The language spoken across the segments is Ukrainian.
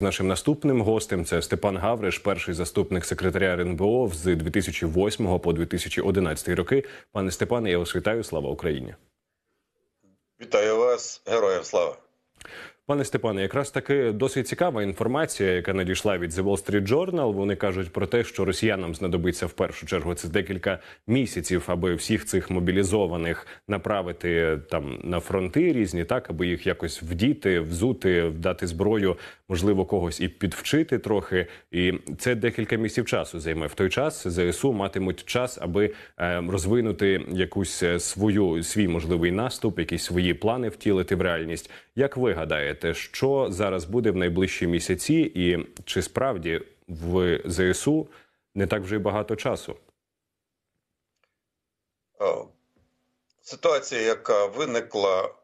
Нашим наступним гостем це Степан Гавриш, перший заступник секретаря РНБО з 2008 по 2011 роки. Пане Степане, я вас вітаю. Слава Україні! Вітаю вас, героям слава! Пане Степане, якраз таки досить цікава інформація, яка надійшла від The Wall Street Journal. Вони кажуть про те, що росіянам знадобиться в першу чергу це декілька місяців, аби всіх цих мобілізованих направити там на фронти різні, так аби їх якось вдіти, взути, вдати зброю, можливо, когось і підвчити трохи. І це декілька місяців часу займе в той час. Зсу матимуть час, аби е, розвинути якусь е, свою свій можливий наступ, якісь свої плани втілити в реальність. Як ви гадаєте? гадаєте, що зараз буде в найближчі місяці, і чи справді в ЗСУ не так вже й багато часу? Е, ситуація, яка виникла,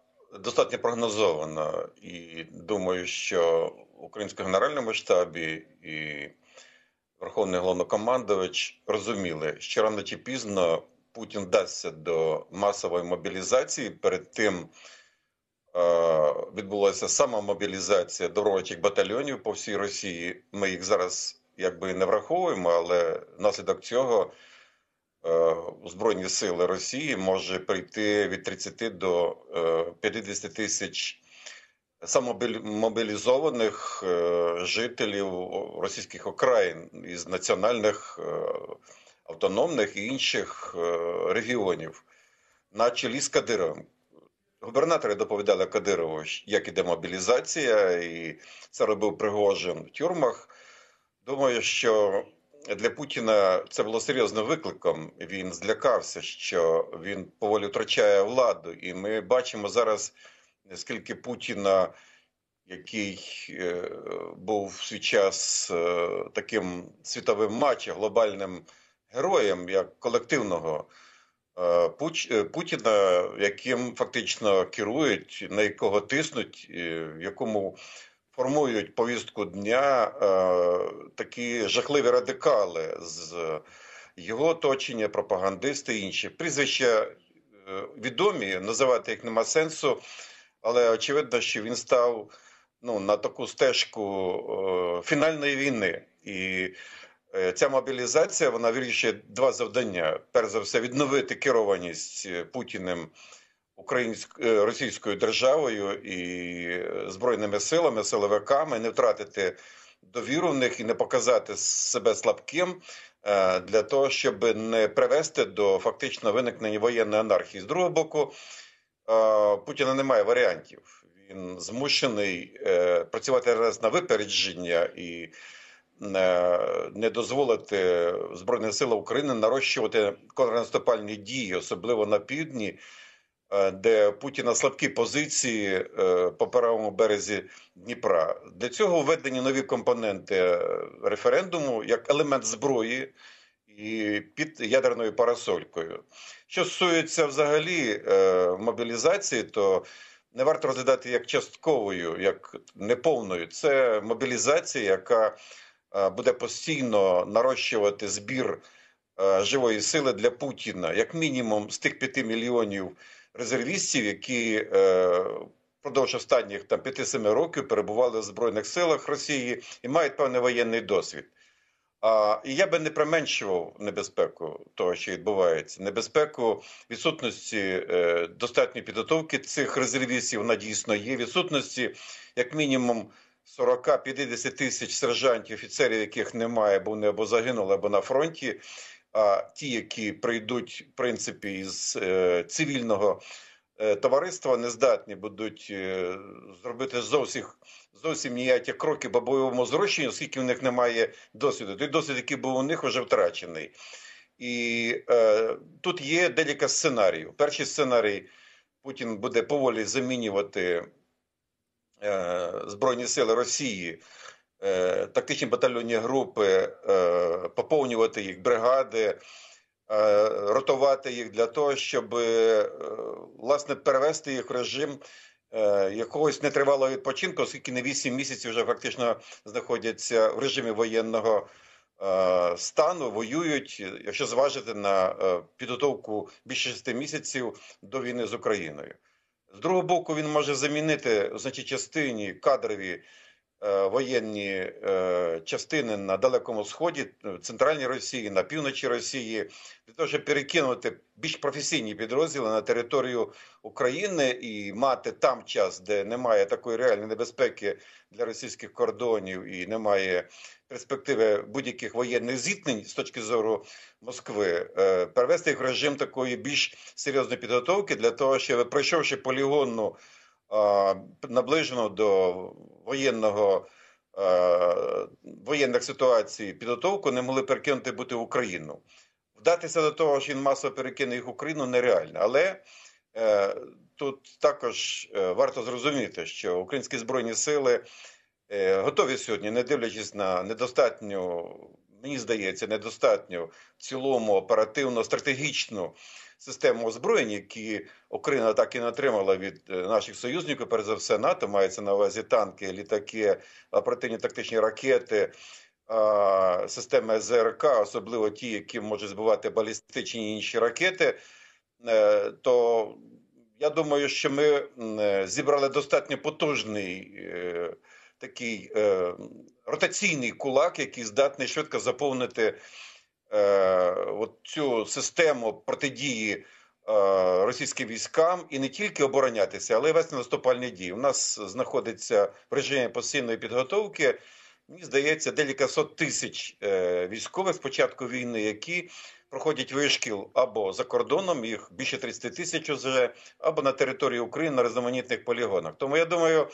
достатньо прогнозована, і думаю, що в Українському генеральному штабі і Верховний головнокомандович розуміли, що рано чи пізно Путін дасться до масової мобілізації перед тим. Е, відбулася сама мобілізація добровольчих батальйонів по всій Росії. Ми їх зараз якби не враховуємо, але внаслідок цього е, Збройні сили Росії може прийти від 30 до 50 е, тисяч самомобілізованих жителів російських окраїн із національних автономних і інших регіонів, наче чолі Кадировим. Губернатори доповідали Кадирову, як іде мобілізація, і це робив Пригожин в тюрмах. Думаю, що для Путіна це було серйозним викликом. Він злякався, що він поволі втрачає владу, і ми бачимо зараз, скільки Путіна, який е, був в свій час е, таким світовим матчем, глобальним героєм як колективного. Е, е, Путіна, яким фактично керують, на якого тиснуть, якому формують повістку дня е, такі жахливі радикали з його оточення, пропагандисти і інші прізвища відомі, називати їх нема сенсу, але очевидно, що він став ну на таку стежку фінальної війни і. Е, ця мобілізація вона вирішує два завдання: перш за все, відновити керованість е, Путіним українською е, російською державою і збройними силами, силовиками, не втратити довіру в них і не показати себе слабким для того, щоб не привести до фактично виникнення воєнної анархії. З другого боку, Путіна немає варіантів. Він змушений працювати раз на випередження і. Е, не дозволити Збройним силам України нарощувати контрнаступальні дії, особливо на півдні, е, де Путіна слабкі позиції е, по правому березі Дніпра. Для цього введені нові компоненти референдуму як елемент зброї. І під ядерною парасолькою. Що стосується взагалі мобілізації, то не варто розглядати як частковою, як неповною. Це мобілізація, яка Е, буде постійно нарощувати збір е, живої сили для Путіна, як мінімум, з тих 5 мільйонів резервістів, які е, впродовж останніх там 5-7 років перебували в збройних силах Росії і мають певний воєнний досвід. А, І я би не применшував небезпеку того, що відбувається, небезпеку відсутності достатньої підготовки цих резервістів. Вона дійсно є відсутності, як мінімум, 40-50 тисяч сержантів, офіцерів, яких немає, бо вони або загинули, або на фронті. А ті, які прийдуть в принципі із е, цивільного е, товариства, не здатні будуть е, зробити зовсім зовсім ніякі кроки по бойовому зрощенню, оскільки в них немає досвіду. Той досвід, який був у них, вже втрачений. І е, тут є декілька сценаріїв. Перший сценарій Путін буде поволі замінювати. Е, Збройні сили Росії, е, тактичні батальйонні групи, е, поповнювати їх бригади, ротувати їх для того, щоб власне перевести їх в режим. Якогось нетривалого відпочинку, оскільки не 8 місяців вже фактично знаходяться в режимі воєнного стану, воюють, якщо зважити на підготовку більше 6 місяців до війни з Україною. З другого боку, він може замінити значить частині кадрові Е, воєнні е, частини на далекому сході, е, в центральній Росії, на півночі Росії, для того, щоб перекинути більш професійні підрозділи на територію України і мати там час, де немає такої реальної небезпеки для російських кордонів і немає перспективи будь-яких воєнних зіткнень з точки зору Москви, перевести їх в режим такої більш серйозної підготовки для того, щоб пройшовши полігонну. Е, наближено до воєнного е, воєнних ситуацій підготовку, не могли перекинути бути в Україну. Вдатися до того, що він масово перекине їх в Україну, нереально. Але е, тут також е, варто зрозуміти, що українські збройні сили е, готові сьогодні, не дивлячись на недостатню, мені здається, недостатню в цілому оперативно стратегічну систему озброєнь, які Україна так і не отримала від е, наших союзників, перш за все, НАТО мається на увазі танки, літаки, оперативні тактичні ракети. Системи ЗРК, особливо ті, які можуть збивати балістичні інші ракети, е, то я думаю, що ми е, зібрали достатньо потужний такий ротаційний кулак, який здатний швидко заповнити Е, от цю систему протидії е, російським військам і не тільки оборонятися, але й вести наступальні дії. У нас знаходиться в режимі постійної підготовки. Мені здається, сот тисяч е, військових з початку війни, які проходять вишкіл або за кордоном, їх більше 30 тисяч уже, або на території України на різноманітних полігонах. Тому я думаю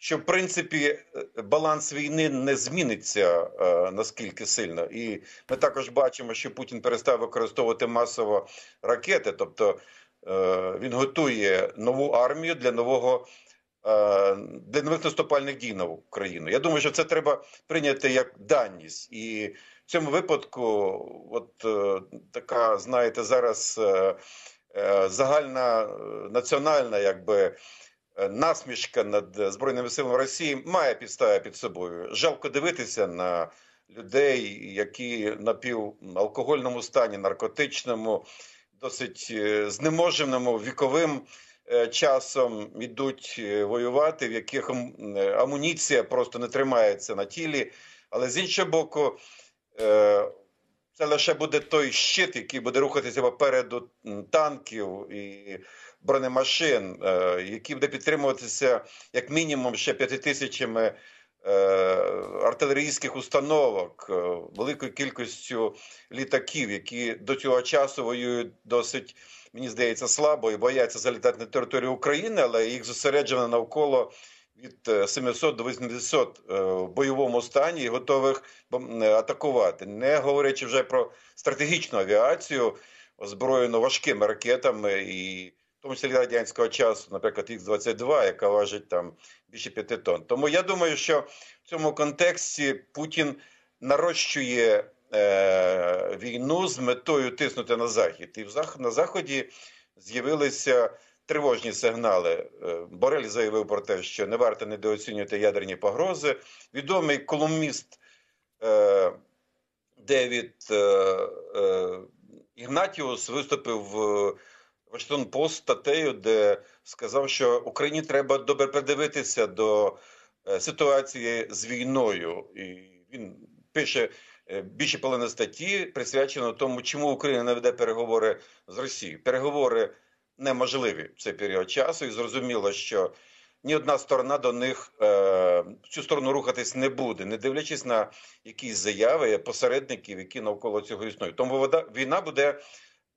що в принципі е, баланс війни не зміниться е, наскільки сильно, і ми також бачимо, що Путін перестав використовувати масово ракети, тобто е, він готує нову армію для нового для нових наступальних дій на Україну. Я думаю, що це треба прийняти як даність, і в цьому випадку, от така, знаєте, зараз загальна національна, якби. Е, насмішка над збройними силами Росії має підстави під собою. Жалко дивитися на людей, які на півалкогольному стані, наркотичному, досить е, знеможеному віковим. Е, часом ідуть воювати, в яких амуніція просто не тримається на тілі. Але з іншого боку, це лише буде той щит, який буде рухатися попереду танків і бронемашин, е, які буде підтримуватися як мінімум ще п'яти тисячами е, артилерійських установок, е, великою кількістю літаків, які до цього часу воюють досить. Мені здається, слабо і бояться залітати на територію України, але їх зосереджено навколо від 700 до 800 в бойовому стані і готових атакувати, не говорячи вже про стратегічну авіацію, озброєну важкими ракетами і тому числі радянського часу, наприклад, Х-22, яка важить там більше п'яти тонн. Тому я думаю, що в цьому контексті Путін нарощує е, війну з метою тиснути на захід. І на заході з'явилися тривожні сигнали. Е, Борель заявив про те, що не варто недооцінювати ядерні погрози. Відомий колумніст е, Девід е, е Ігнатіус виступив в. Вашингтон Пост статтею, де сказав, що Україні треба добре придивитися до е, ситуації з війною, і він пише е, більше половини статті, присвячено тому, чому Україна не веде переговори з Росією. Переговори неможливі в цей період часу, і зрозуміло, що ні одна сторона до них е, в цю сторону рухатись не буде, не дивлячись на якісь заяви посередників, які навколо цього існують. Тому вода війна буде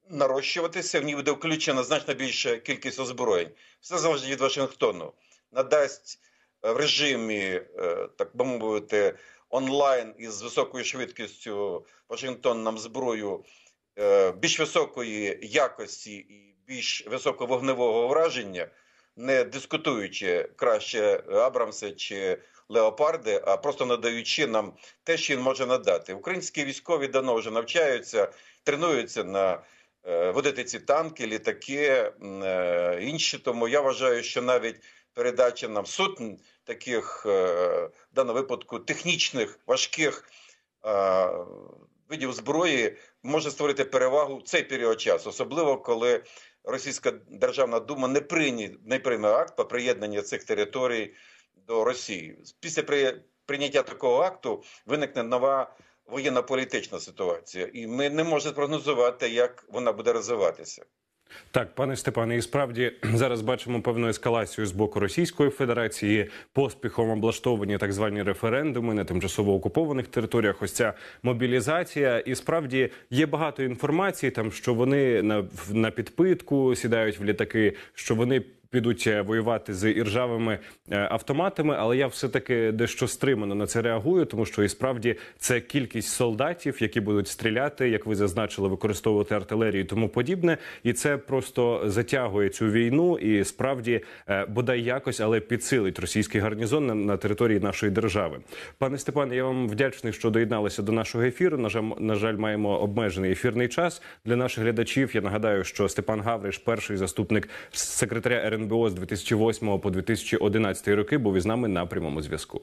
нарощуватися, в ній буде включена значно більша кількість озброєнь. Все залежить від Вашингтону. Надасть е, в режимі, е, так би мовити, онлайн із високою швидкістю Вашингтон нам зброю е, більш високої якості і більш високовогневого враження, не дискутуючи краще Абрамси чи Леопарди, а просто надаючи нам те, що він може надати. Українські військові давно вже навчаються, тренуються на Е, водити ці танки, літаки е, інші. Тому я вважаю, що навіть передача нам сотень таких е, в даному випадку технічних важких видів зброї може створити перевагу в цей період часу, особливо коли Російська Державна дума не прийме, не прийме акт по приєднанню цих територій до Росії. Після прийняття такого акту виникне нова воєнно-політична ситуація, і ми не можемо спрогнозувати, як вона буде розвиватися. Так, пане Степане, і справді зараз бачимо певну ескалацію з боку Російської Федерації поспіхом облаштовані так звані референдуми на тимчасово окупованих територіях. Ось ця мобілізація, і справді є багато інформації, там що вони на на підпитку сідають в літаки, що вони підуть е, воювати з іржавими е, автоматами. Але я все таки дещо стримано на це реагую, тому що і справді це кількість солдатів, які будуть стріляти, як ви зазначили, використовувати артилерію, і тому подібне, і це просто затягує цю війну і справді е, бодай якось, але підсилить російський гарнізон на, на території нашої держави. Пане Степане, я вам вдячний, що доєдналися до нашого ефіру. На жаль, на жаль, маємо обмежений ефірний час для наших глядачів. Я нагадаю, що Степан Гавриш, перший заступник секретаря РНБО, РНБО з 2008 по 2011 роки був із нами на прямому зв'язку.